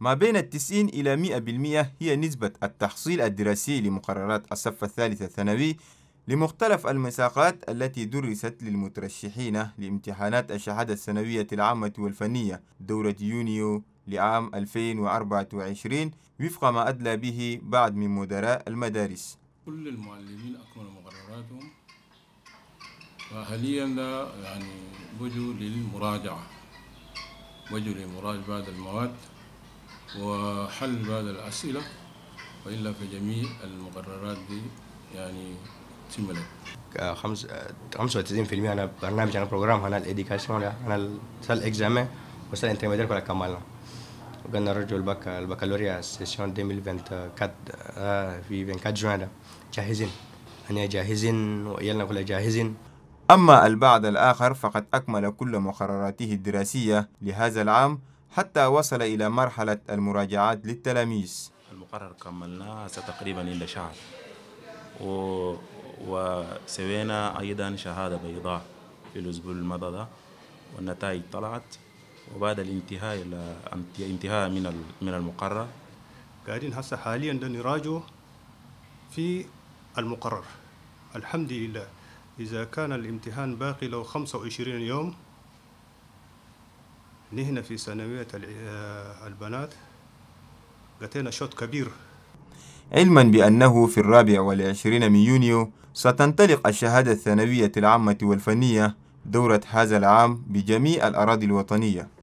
ما بين التسعين إلى مئة بالمئة هي نسبة التحصيل الدراسي لمقررات الصف الثالث الثانوي لمختلف المساقات التي درست للمترشحين لامتحانات الشهادة الثانوية العامة والفنية دورة يونيو لعام 2024 وفق ما أدلى به بعض من مدراء المدارس كل المعلمين أكملوا مقرراتهم وحاليا يعني بجوا للمراجعة بجوا لمراجعة بعد المواد وحل بعض الأسئلة وإلا فجميع المقررات دي يعني تملت 95% انا برنامج انا بروجرام انا الاديكاسيون انا سال اكزامي وسال انترميديت كلها كملنا وقلنا رجعوا البك البكالوريا سيسيون 2024 آه، في 24 جوان جاهزين انا جاهزين وإيالنا كلها جاهزين أما البعض الآخر فقد أكمل كل مقرراته الدراسية لهذا العام حتى وصل إلى مرحلة المراجعات للتلاميذ المقرر كملناه تقريبا إلى شهر و... وسوينا أيضا شهادة بيضاء في الأسبوع المضى ده والنتائج طلعت وبعد الانتهاء إلى انتهاء من من المقرر قاعدين هسه حاليا ده نراجعه في المقرر الحمد لله إذا كان الامتحان باقي له 25 يوم نهنا في ثانوية آه، البنات قتينا شوط كبير علما بأنه في الرابع والعشرين من يونيو ستنطلق الشهادة الثانوية العامة والفنية دورة هذا العام بجميع الأراضي الوطنية